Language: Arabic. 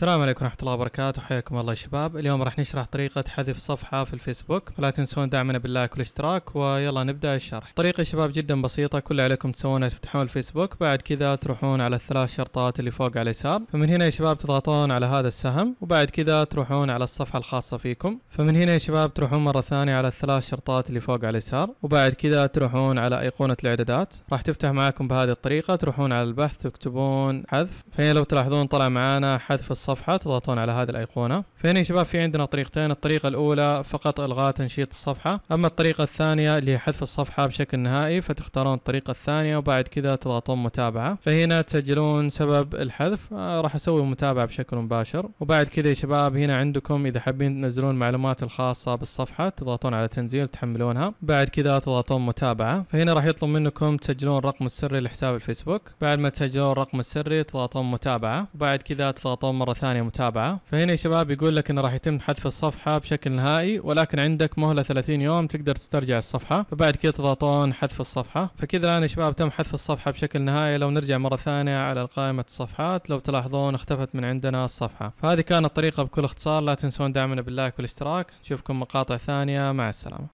السلام عليكم ورحمة الله وبركاته حياكم الله يا شباب اليوم راح نشرح طريقة حذف صفحة في الفيسبوك فلا تنسون دعمنا باللايك والاشتراك ويلا نبدأ الشرح طريقة يا شباب جدا بسيطة كل اللي عليكم تسوونه تفتحون الفيسبوك بعد كذا تروحون على الثلاث شرطات اللي فوق على اليسار فمن هنا يا شباب تضغطون على هذا السهم وبعد كذا تروحون على الصفحة الخاصة فيكم فمن هنا يا شباب تروحون مرة ثانية على الثلاث شرطات اللي فوق على اليسار وبعد كذا تروحون على أيقونة الإعدادات راح تفتح معاكم بهذه الطريقة تروحون على البحث تكتبون حذف فهنا لو تلاحظون طلع معانا حذف الصفحة الصفحة تضغطون على هذه الأيقونة فهنا يا شباب في عندنا طريقتين الطريقة الأولى فقط إلغاء تنشيط الصفحة أما الطريقة الثانية اللي هي حذف الصفحة بشكل نهائي فتختارون الطريقة الثانية وبعد كذا تضغطون متابعة فهنا تسجلون سبب الحذف آه راح أسوي متابعة بشكل مباشر وبعد كذا يا شباب هنا عندكم إذا حابين تنزلون معلومات الخاصة بالصفحة تضغطون على تنزيل تحملونها بعد كذا تضغطون متابعة فهنا راح يطلب منكم تسجلون الرقم السري لحساب الفيسبوك بعد ما تسجلون الرقم السري تضغطون متابعة وبعد كذا تضغطون مرة ثانية متابعة فهنا يا شباب يقول لك انه راح يتم حذف الصفحة بشكل نهائي ولكن عندك مهلة 30 يوم تقدر تسترجع الصفحة فبعد كذا تضغطون حذف الصفحة فكذا الان يا شباب تم حذف الصفحة بشكل نهائي لو نرجع مرة ثانية على قائمة الصفحات لو تلاحظون اختفت من عندنا الصفحة فهذه كانت الطريقه بكل اختصار لا تنسون دعمنا باللايك والاشتراك نشوفكم مقاطع ثانية مع السلامة